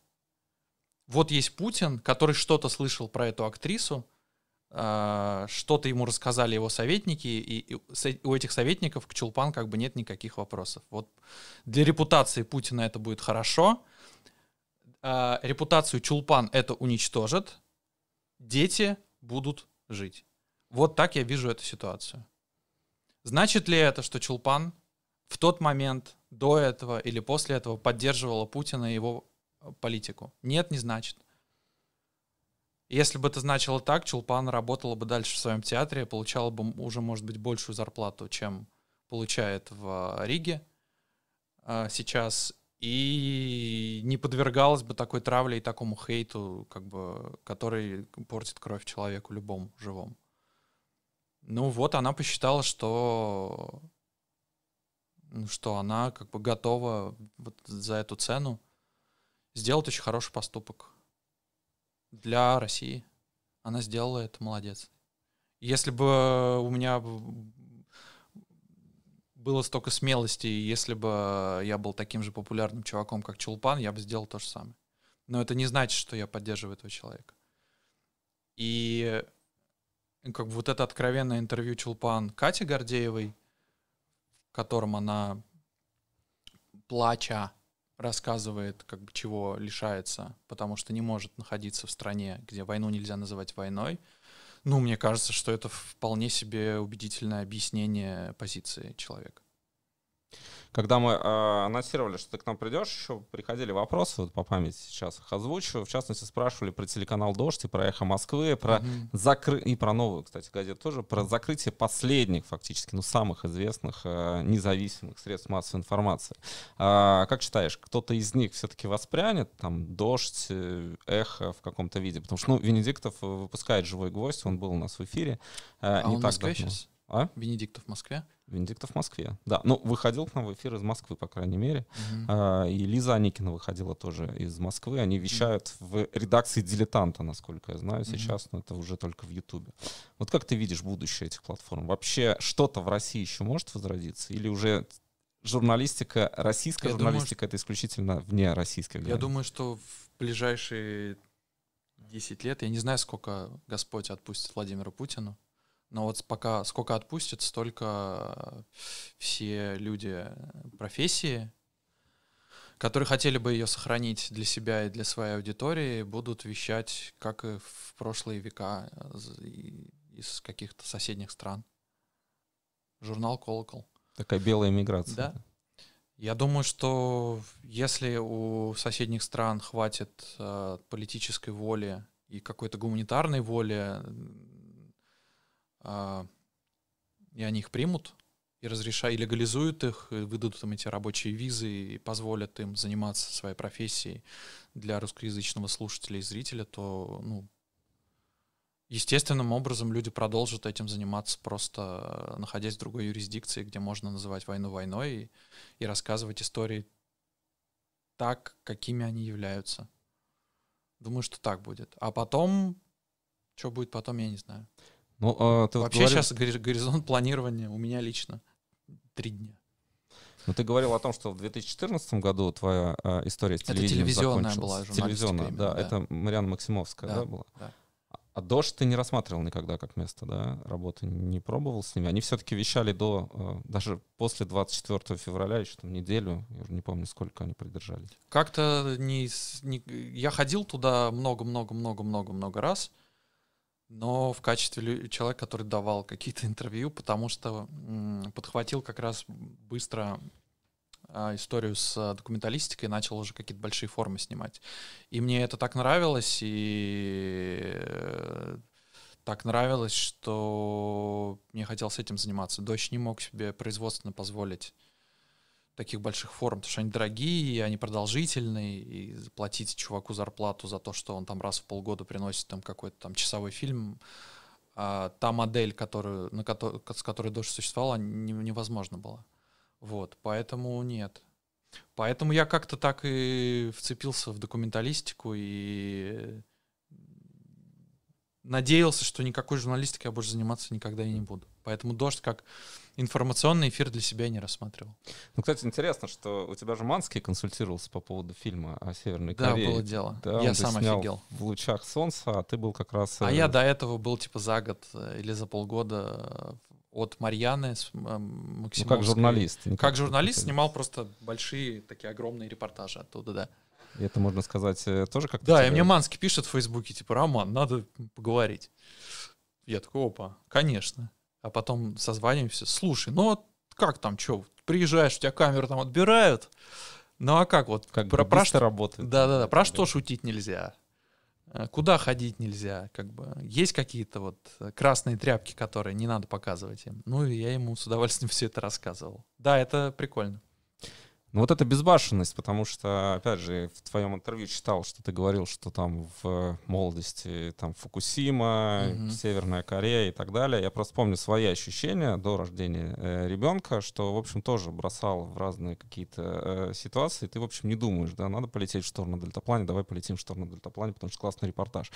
Вот есть Путин, который что-то слышал про эту актрису, а, что-то ему рассказали его советники, и, у этих советников к Чулпан как бы нет никаких вопросов. Вот для репутации Путина это будет хорошо, а, репутацию Чулпан это уничтожит, дети будут жить. Вот так я вижу эту ситуацию. Значит ли это, что Чулпан в тот момент, до этого или после этого поддерживала Путина и его политику? Нет, не значит. Если бы это значило так, Чулпан работала бы дальше в своем театре, получала бы уже, может быть, большую зарплату, чем получает в э, Риге э, сейчас, и не подвергалась бы такой травле и такому хейту, как бы, который портит кровь человеку любому живому. Ну вот она посчитала, что ну, что она как бы готова вот за эту цену сделать очень хороший поступок для России. Она сделала это, молодец. Если бы у меня было столько смелости, если бы я был таким же популярным чуваком, как Чулпан, я бы сделал то же самое. Но это не значит, что я поддерживаю этого человека. И ну, как бы вот это откровенное интервью Чулпан Кати Гордеевой, в котором она, плача, рассказывает, как бы чего лишается, потому что не может находиться в стране, где войну нельзя называть войной. Ну, мне кажется, что это вполне себе убедительное объяснение позиции человека когда мы э, анонсировали, что ты к нам придешь, еще приходили вопросы, вот по памяти сейчас их озвучу. В частности, спрашивали про телеканал «Дождь» и про «Эхо Москвы», про mm-hmm. закры... и про новую, кстати, газету тоже, про закрытие последних, фактически, ну, самых известных э, независимых средств массовой информации. Э, как считаешь, кто-то из них все-таки воспрянет, там, «Дождь», э, «Эхо» в каком-то виде? Потому что, ну, Венедиктов э, выпускает «Живой гвоздь», он был у нас в эфире. Э, а не он так в Москве сейчас? А? Венедиктов в Москве. Венедиктов в Москве, да. Ну, выходил к нам в эфир из Москвы, по крайней мере. Угу. А, и Лиза Аникина выходила тоже из Москвы. Они вещают угу. в редакции «Дилетанта», насколько я знаю сейчас, но это уже только в Ютубе. Вот как ты видишь будущее этих платформ? Вообще что-то в России еще может возродиться? Или уже журналистика, российская я журналистика, думаю, это исключительно вне российской? Я границы? думаю, что в ближайшие 10 лет, я не знаю, сколько Господь отпустит Владимиру Путину, но вот пока сколько отпустят, столько все люди профессии, которые хотели бы ее сохранить для себя и для своей аудитории, будут вещать, как и в прошлые века, из каких-то соседних стран. Журнал «Колокол». Такая белая миграция. Да. Я думаю, что если у соседних стран хватит э, политической воли и какой-то гуманитарной воли а, и они их примут, и разрешают, и легализуют их, и выдадут им эти рабочие визы, и позволят им заниматься своей профессией для русскоязычного слушателя и зрителя, то, ну, естественным образом люди продолжат этим заниматься, просто э, находясь в другой юрисдикции, где можно называть войну войной и, и рассказывать истории так, какими они являются. Думаю, что так будет. А потом, что будет потом, я не знаю. Ну, а ты Вообще вот говорил... сейчас горизонт планирования у меня лично три дня. Но ну, ты говорил о том, что в 2014 году твоя а, история с телевидением Это телевизионная была Телевизионная, именно, да, да. Это Мариана Максимовская, да, да была? Да. А Дош ты не рассматривал никогда как место, да, работы, не пробовал с ними? Они все-таки вещали до, а, даже после 24 февраля, еще там неделю, я уже не помню, сколько они продержались. Как-то не, не... Я ходил туда много-много-много-много-много раз, но в качестве человека, который давал какие-то интервью, потому что подхватил как раз быстро а, историю с а, документалистикой начал уже какие-то большие формы снимать. И мне это так нравилось, и э, так нравилось, что мне хотелось этим заниматься. Дочь не мог себе производственно позволить таких больших форм, потому что они дорогие, они продолжительные, и платить чуваку зарплату за то, что он там раз в полгода приносит там какой-то там часовой фильм, а, та модель, которую, на которой, с которой дождь существовала, не, невозможно было. Вот, поэтому нет. Поэтому я как-то так и вцепился в документалистику и надеялся, что никакой журналистикой я больше заниматься никогда и не буду. Поэтому «Дождь» как информационный эфир для себя не рассматривал. Ну, кстати, интересно, что у тебя же Манский консультировался по поводу фильма о Северной да, Корее. Да, было дело. Да, я сам снял офигел. В лучах солнца, а ты был как раз... А э, я до этого был типа за год э, или за полгода э, от Марьяны ну, Максимовской. Ну, как журналист. Как, как журналист снимал просто большие такие огромные репортажи оттуда, да. И это, можно сказать, тоже как-то... Да, тебя... и мне Манский пишет в Фейсбуке, типа, Роман, надо поговорить. Я такой, опа, конечно а потом созваниваемся. Слушай, ну вот как там, что, приезжаешь, у тебя камеру там отбирают, ну а как вот? Как про, про что работает. Да-да-да, про что шутить нельзя, э, куда ходить нельзя, как бы. Есть какие-то вот красные тряпки, которые не надо показывать им. Ну и я ему с удовольствием все это рассказывал. Да, это прикольно. Ну вот это безбашенность, потому что, опять же, в твоем интервью читал, что ты говорил, что там в молодости там Фукусима, угу. Северная Корея и так далее. Я просто помню свои ощущения до рождения э, ребенка, что, в общем, тоже бросал в разные какие-то э, ситуации. Ты, в общем, не думаешь, да, надо полететь в сторону дельтаплане, давай полетим в сторону дельтаплане, потому что классный репортаж.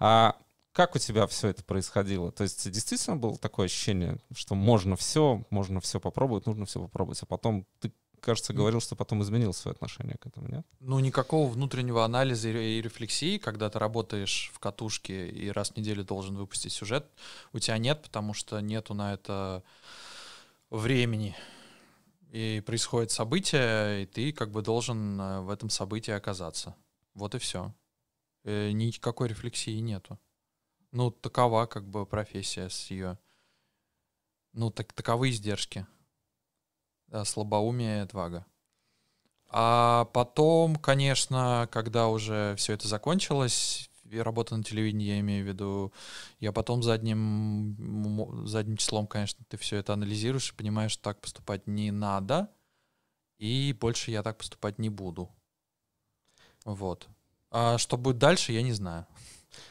А как у тебя все это происходило? То есть действительно было такое ощущение, что можно все, можно все попробовать, нужно все попробовать, а потом ты кажется, говорил, что потом изменил свое отношение к этому, нет? Ну, никакого внутреннего анализа и рефлексии, когда ты работаешь в катушке и раз в неделю должен выпустить сюжет, у тебя нет, потому что нету на это времени. И происходит событие, и ты как бы должен э, в этом событии оказаться. Вот и все. И э, никакой рефлексии нету. Ну, такова как бы профессия с ее... Ну, так, таковы издержки. Э, слабоумие Твага. А потом, конечно, когда уже все это закончилось, и работа на телевидении, я имею в виду, я потом задним, задним числом, конечно, ты все это анализируешь и понимаешь, что так поступать не надо, и больше я так поступать не буду. Вот. А что будет дальше, я не знаю.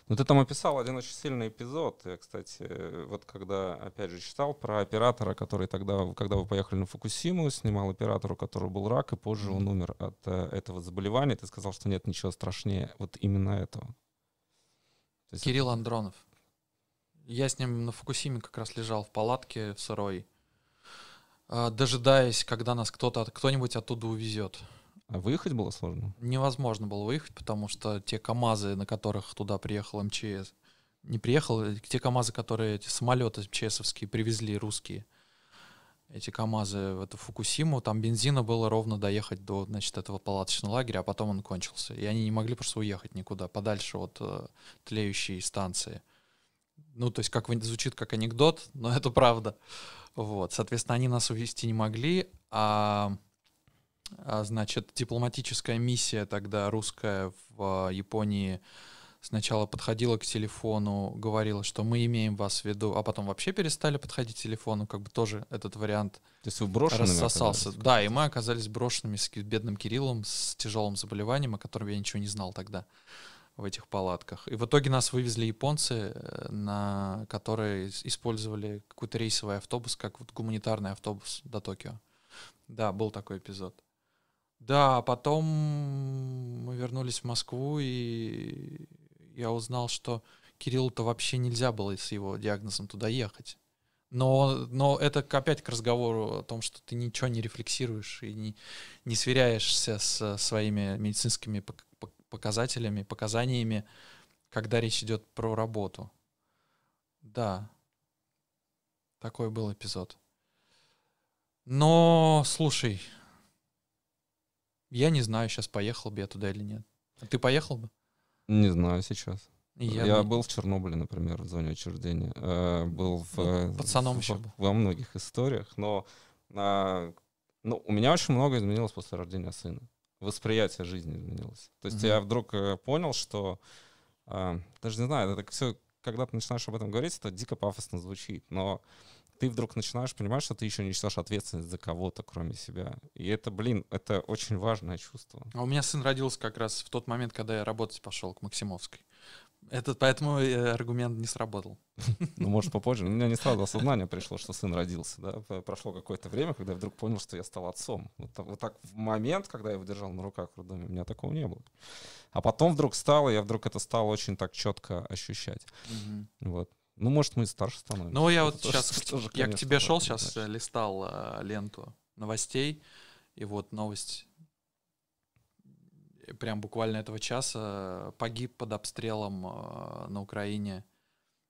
Ну, ты там описал один очень сильный эпизод. Я, кстати, вот когда, опять же, читал про оператора, который тогда, когда вы поехали на Фукусиму, снимал оператора, у которого был рак, и позже он умер от э, этого заболевания. Ты сказал, что нет ничего страшнее вот именно этого. есть Кирилл Андронов. Я с ним на Фукусиме как раз лежал в палатке в сырой, э, дожидаясь, когда нас кто-то, кто-нибудь оттуда увезет. А выехать было сложно? Невозможно было выехать, потому что те КАМАЗы, на которых туда приехал МЧС, не приехал, э, те КАМАЗы, которые эти самолеты МЧСовские привезли русские, эти КАМАЗы в эту Фукусиму, там бензина было ровно доехать до, значит, этого палаточного лагеря, а потом он кончился. И они не могли просто уехать никуда, подальше от э, тлеющей станции. Ну, то есть, как звучит как анекдот, но это правда. Вот, соответственно, они нас увезти не могли, а а, значит, дипломатическая миссия тогда русская в а, Японии сначала подходила к телефону, говорила, что мы имеем вас в виду, а потом вообще перестали подходить к телефону, как бы тоже этот вариант То есть вы рассосался. Да, и мы оказались брошенными с бедным Кириллом, с тяжелым заболеванием, о котором я ничего не знал тогда в этих палатках. И в итоге нас вывезли японцы, э, на которые использовали какой-то рейсовый автобус, как вот гуманитарный автобус до Токио. Да, был такой эпизод. Да, а потом мы вернулись в Москву, и я узнал, что Кириллу-то вообще нельзя было с его диагнозом туда ехать. Но, но это опять к разговору о том, что ты ничего не рефлексируешь и не, не сверяешься с своими медицинскими показателями, показаниями, когда речь идет про работу. Да, такой был эпизод. Но, слушай, я не знаю, сейчас поехал бы я туда или нет. А ты поехал бы? Не знаю сейчас. Я, я был в Чернобыле, например, в зоне учреждения. Э, был в, ну, э, Пацаном в, еще был. во многих историях, но э, ну, у меня очень много изменилось после рождения сына. Восприятие жизни изменилось. То есть угу. я вдруг э, понял, что э, даже не знаю, это все, когда ты начинаешь об этом говорить, это дико пафосно звучит, но ты вдруг начинаешь понимать, что ты еще не несешь ответственность за кого-то, кроме себя. И это, блин, это очень важное чувство. А у меня сын родился как раз в тот момент, когда я работать пошел к Максимовской. Этот, поэтому э, аргумент не сработал. Ну, может, попозже. У меня не сразу осознание пришло, что сын родился. Да? Прошло какое-то время, когда я вдруг понял, что я стал отцом. Вот, вот так в момент, когда я его держал на руках в роддоме, у меня такого не было. А потом вдруг стало, я вдруг это стал очень так четко ощущать. Угу. Вот. Ну, может, мы старше становимся. Ну, я вот Это сейчас тоже, тоже, я к тебе шел, сейчас значит. Э, листал э, ленту новостей, и вот новость э, прям буквально этого часа погиб под обстрелом э, на Украине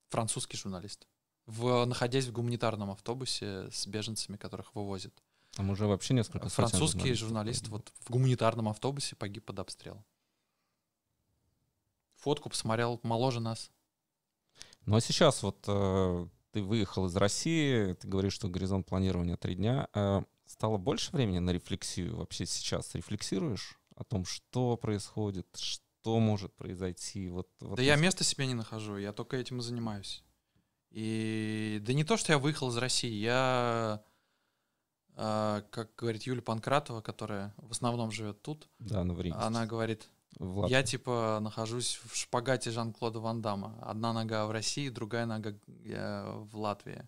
французский журналист, в, находясь в гуманитарном автобусе с беженцами, которых вывозят. Там уже вообще несколько Французский журналист вот в гуманитарном автобусе погиб под обстрелом. Фотку посмотрел моложе нас. Ну а сейчас вот э, ты выехал из России, ты говоришь, что горизонт планирования три дня. Э, стало больше времени на рефлексию вообще сейчас? Рефлексируешь о том, что происходит, что может произойти? Вот, вот да я места себе не нахожу, я только этим и занимаюсь. И да не то, что я выехал из России, я, э, как говорит Юлия Панкратова, которая в основном живет тут, да, она говорит, Влад? Я типа нахожусь в шпагате Жан-Клода Ван Дамма. Одна нога в России, другая нога э, в Латвии.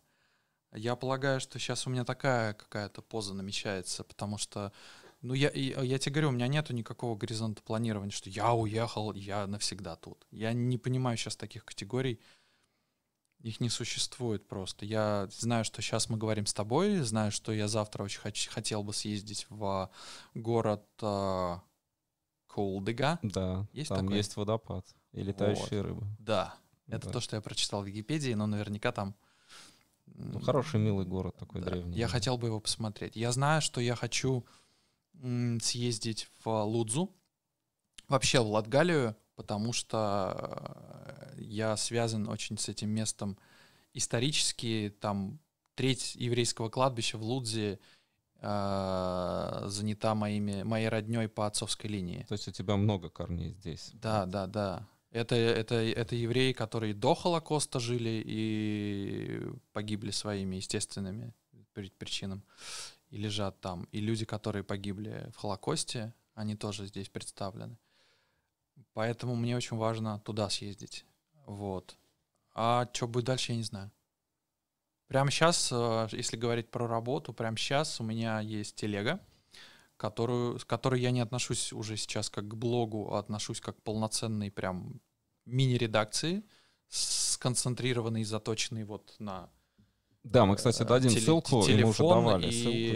Я полагаю, что сейчас у меня такая какая-то поза намечается, потому что, ну, я, я, я тебе говорю, у меня нету никакого горизонта планирования, что я уехал, я навсегда тут. Я не понимаю сейчас таких категорий. Их не существует просто. Я знаю, что сейчас мы говорим с тобой, знаю, что я завтра очень хочу хотел бы съездить в город э, Кулдыга. Да, есть там такой? есть водопад и летающие вот. рыбы. Да, это да. то, что я прочитал в Википедии, но наверняка там... Ну, хороший, милый город такой да. древний. Я хотел бы его посмотреть. Я знаю, что я хочу съездить в Лудзу, вообще в Латгалию, потому что э, я связан очень с этим местом исторически. Там треть еврейского кладбища в Лудзе — э, занята моими, моей родней по отцовской линии. То есть у тебя много корней здесь. Да, да, да. Это, это, это евреи, которые до Холокоста жили и погибли своими естественными причинам и лежат там. И люди, которые погибли в Холокосте, они тоже здесь представлены. Поэтому мне очень важно туда съездить. Вот. А что будет дальше, я не знаю. Прямо сейчас, э, если говорить про работу, прямо сейчас у меня есть телега, которую, с которой я не отношусь уже сейчас как к блогу, а отношусь как к полноценной прям мини-редакции, сконцентрированной, заточенной вот на да, мы, кстати, э, дадим теле- ссылку, телефон, уже давали и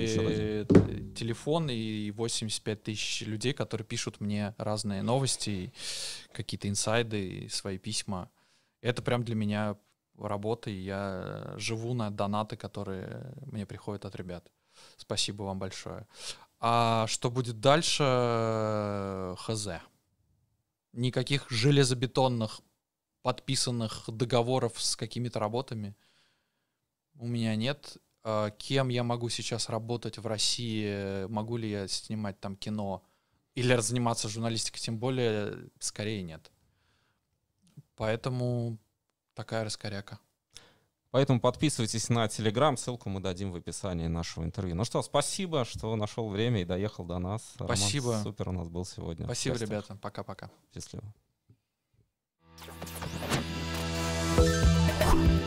ссылку. Еще дадим. Телефон и 85 тысяч людей, которые пишут мне разные новости, какие-то инсайды, свои письма. Это прям для меня работы, я э, живу на донаты, которые мне приходят от ребят. Спасибо вам большое. А что будет дальше, э, хз. Никаких железобетонных подписанных договоров с какими-то работами у меня нет. А кем я могу сейчас работать в России? Могу ли я снимать там кино? Или заниматься журналистикой? Тем более, э, скорее нет. Поэтому такая раскоряка. Поэтому подписывайтесь на Телеграм, ссылку мы дадим в описании нашего интервью. Ну что, спасибо, что нашел время и доехал до нас. Спасибо. Роман супер у нас был сегодня. Спасибо, ребята. Пока-пока. Счастливо. thank you